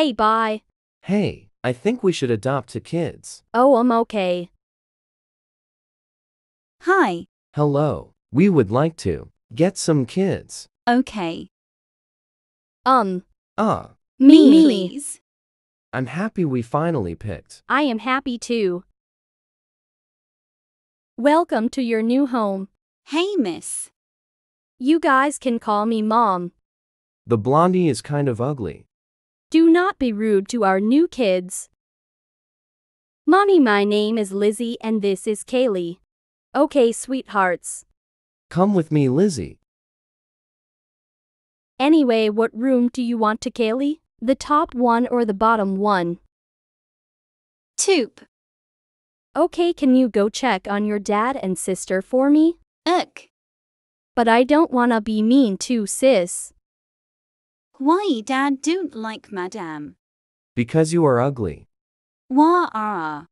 Hey, bye. Hey, I think we should adopt two kids. Oh, I'm okay. Hi. Hello. We would like to get some kids. Okay. Um. Ah. Me, please. I'm happy we finally picked. I am happy too. Welcome to your new home. Hey, miss. You guys can call me mom. The blondie is kind of ugly. Do not be rude to our new kids. Mommy, my name is Lizzie and this is Kaylee. Okay, sweethearts. Come with me, Lizzie. Anyway, what room do you want to Kaylee? The top one or the bottom one? Toop. Okay, can you go check on your dad and sister for me? Ugh. But I don't wanna be mean to sis. Why dad don't like Madame? Because you are ugly. Wah ah.